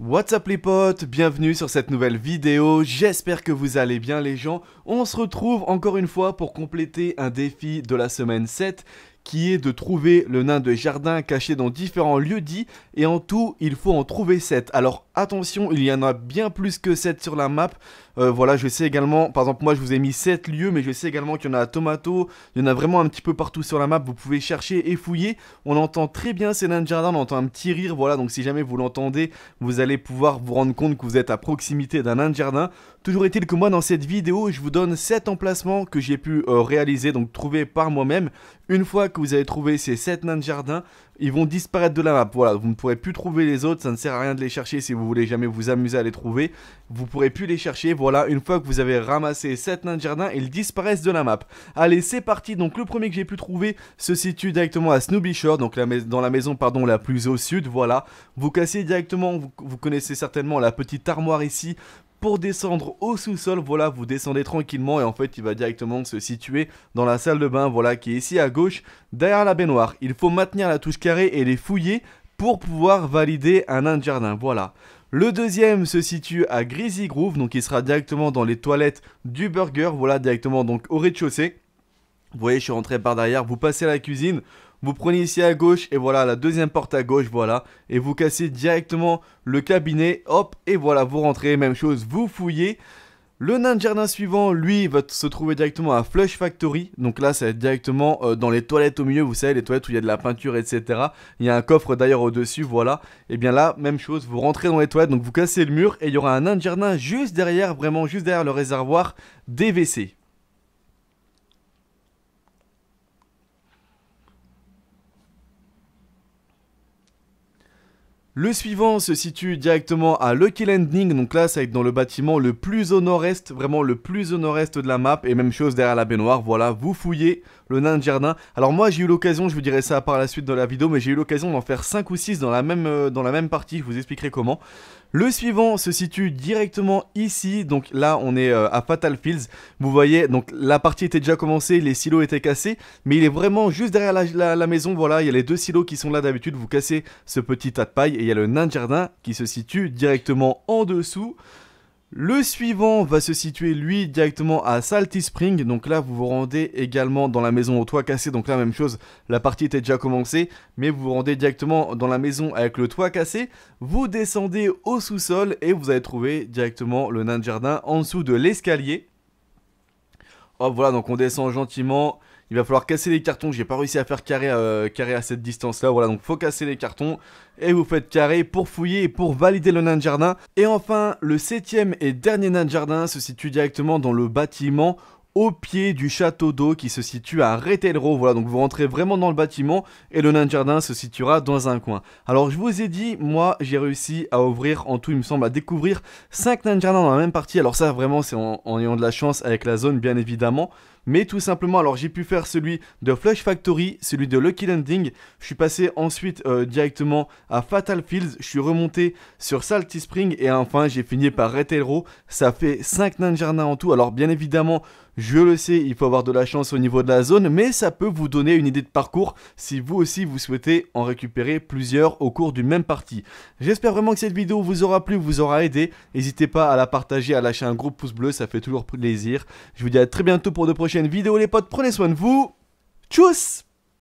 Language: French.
What's up les potes, bienvenue sur cette nouvelle vidéo, j'espère que vous allez bien les gens. On se retrouve encore une fois pour compléter un défi de la semaine 7 qui est de trouver le nain de jardin caché dans différents lieux dits, et en tout, il faut en trouver 7. Alors attention, il y en a bien plus que 7 sur la map. Euh, voilà, je sais également, par exemple, moi je vous ai mis 7 lieux, mais je sais également qu'il y en a à Tomato, il y en a vraiment un petit peu partout sur la map, vous pouvez chercher et fouiller. On entend très bien ces nains de jardin, on entend un petit rire, voilà, donc si jamais vous l'entendez, vous allez pouvoir vous rendre compte que vous êtes à proximité d'un nain de jardin. Toujours est-il que moi dans cette vidéo, je vous donne 7 emplacements que j'ai pu euh, réaliser, donc trouver par moi-même. Une fois que vous avez trouvé ces 7 nains de jardin, ils vont disparaître de la map. Voilà, vous ne pourrez plus trouver les autres, ça ne sert à rien de les chercher si vous voulez jamais vous amuser à les trouver. Vous ne pourrez plus les chercher, voilà, une fois que vous avez ramassé 7 nains de jardin, ils disparaissent de la map. Allez, c'est parti, donc le premier que j'ai pu trouver se situe directement à Snooby Shore, donc dans la maison pardon, la plus au sud, voilà. Vous cassez directement, vous, vous connaissez certainement la petite armoire ici, pour descendre au sous-sol, voilà, vous descendez tranquillement et en fait, il va directement se situer dans la salle de bain, voilà, qui est ici à gauche, derrière la baignoire. Il faut maintenir la touche carrée et les fouiller pour pouvoir valider un nain jardin, voilà. Le deuxième se situe à Greasy Groove, donc il sera directement dans les toilettes du burger, voilà, directement donc au rez-de-chaussée. Vous voyez, je suis rentré par derrière, vous passez à la cuisine, vous prenez ici à gauche et voilà la deuxième porte à gauche, voilà. Et vous cassez directement le cabinet, hop, et voilà, vous rentrez, même chose, vous fouillez. Le nain jardin suivant, lui, va se trouver directement à Flush Factory. Donc là, ça va être directement euh, dans les toilettes au milieu, vous savez, les toilettes où il y a de la peinture, etc. Il y a un coffre d'ailleurs au-dessus, voilà. Et bien là, même chose, vous rentrez dans les toilettes, donc vous cassez le mur et il y aura un nain de jardin juste derrière, vraiment juste derrière le réservoir DVC. Le suivant se situe directement à Lucky Landing, donc là ça va être dans le bâtiment le plus au nord-est, vraiment le plus au nord-est de la map, et même chose derrière la baignoire, voilà, vous fouillez le nain de jardin. Alors moi j'ai eu l'occasion, je vous dirai ça par la suite dans la vidéo, mais j'ai eu l'occasion d'en faire 5 ou 6 dans la, même, euh, dans la même partie, je vous expliquerai comment. Le suivant se situe directement ici, donc là on est euh, à Fatal Fields, vous voyez, donc la partie était déjà commencée, les silos étaient cassés, mais il est vraiment juste derrière la, maison, voilà, il y a les deux silos qui sont là d'habitude, vous cassez ce petit tas de paille, y a le nain de jardin qui se situe directement en dessous. Le suivant va se situer lui directement à Salty Spring, donc là vous vous rendez également dans la maison au toit cassé, donc là même chose, la partie était déjà commencée, mais vous vous rendez directement dans la maison avec le toit cassé, vous descendez au sous-sol et vous allez trouver directement le nain de jardin en dessous de l'escalier. Hop voilà, donc on descend gentiment, il va falloir casser les cartons. J'ai pas réussi à faire carré, euh, carré à cette distance-là. Voilà, donc faut casser les cartons. Et vous faites carré pour fouiller et pour valider le nain de jardin. Et enfin, le septième et dernier nain de jardin se situe directement dans le bâtiment au pied du château d'eau qui se situe à Retelro. Voilà, donc vous rentrez vraiment dans le bâtiment et le nain de jardin se situera dans un coin. Alors je vous ai dit, moi j'ai réussi à ouvrir en tout, il me semble, à découvrir 5 nains de jardin dans la même partie. Alors ça vraiment c'est en ayant de la chance avec la zone bien évidemment mais tout simplement, alors j'ai pu faire celui de Flash Factory, celui de Lucky Landing, je suis passé ensuite euh, directement à Fatal Fields, je suis remonté sur Salty Spring et enfin j'ai fini par Red Row, ça fait 5 Ninja en tout, alors bien évidemment, je le sais, il faut avoir de la chance au niveau de la zone, mais ça peut vous donner une idée de parcours si vous aussi vous souhaitez en récupérer plusieurs au cours d'une même partie. J'espère vraiment que cette vidéo vous aura plu, vous aura aidé. N'hésitez pas à la partager, à lâcher un gros pouce bleu, ça fait toujours plaisir. Je vous dis à très bientôt pour de prochaines vidéo les potes, prenez soin de vous. Tchuss